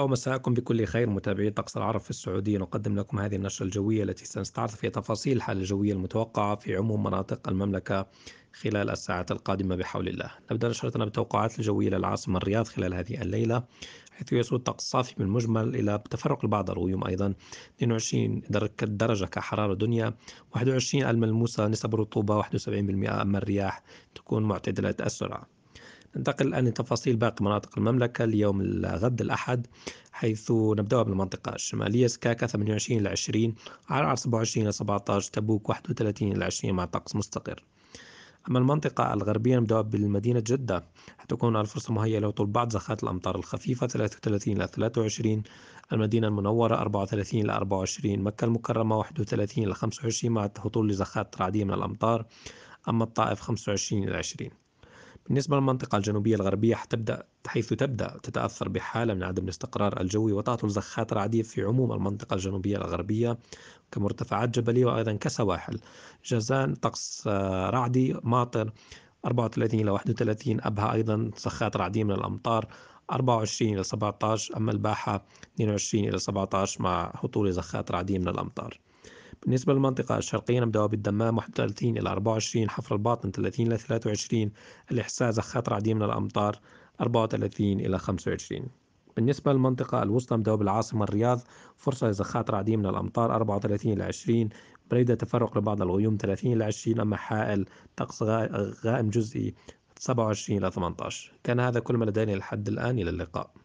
الله مساءكم بكل خير متابعي طقس العرب في السعودية نقدم لكم هذه النشرة الجوية التي سنستعرض فيها تفاصيل الحالة الجوية المتوقعة في عموم مناطق المملكة خلال الساعات القادمة بحول الله نبدأ نشرتنا بالتوقعات الجوية للعاصمة الرياض خلال هذه الليلة حيث يسود طقس صافي بالمجمل إلى تفرق البعض الغيوم أيضا 22 درجة كحرارة دنيا 21 الملموسة نسب الرطوبة 71% أما الرياح تكون معتدلة السرعة ننتقل الآن لتفاصيل باقي مناطق المملكة اليوم الغد الأحد حيث نبدأ بالمنطقة الشمالية سكاكا 28 إلى 20 عرعر 27 إلى 17 تبوك 31 إلى 20 مع طقس مستقر أما المنطقة الغربية نبدأ بالمدينة جدة حتكون الفرصة مهيئة لهطول بعض زخات الأمطار الخفيفة 33 إلى 23 المدينة المنورة 34 إلى 24 مكة المكرمة 31 إلى 25 مع هطول لزخات رعدية من الأمطار أما الطائف 25 إلى 20 بالنسبة للمنطقة الجنوبية الغربية حتبدأ حيث تبدأ تتأثر بحالة من عدم الاستقرار الجوي وتعطل زخات رعدية في عموم المنطقة الجنوبية الغربية كمرتفعات جبلية وأيضا كسواحل جازان طقس آه، رعدي ماطر 34 إلى 31 أبها أيضا زخات رعدية من الأمطار 24 إلى 17 أما الباحة 22 إلى 17 مع هطول زخات رعدية من الأمطار بالنسبة للمنطقة الشرقية نبدأ بالدمام 31 إلى 24 حفر الباطن 30 إلى 23 الإحساء زخات رعدية من الأمطار 34 إلى 25 بالنسبة للمنطقة الوسطى نبدأ بالعاصمة الرياض فرصة لزخات رعدية من الأمطار 34 إلى 20 بريدة تفرق لبعض الغيوم 30 إلى 20 أما حائل طقس غائم جزئي 27 إلى 18 كان هذا كل ما لدينا لحد الآن إلى اللقاء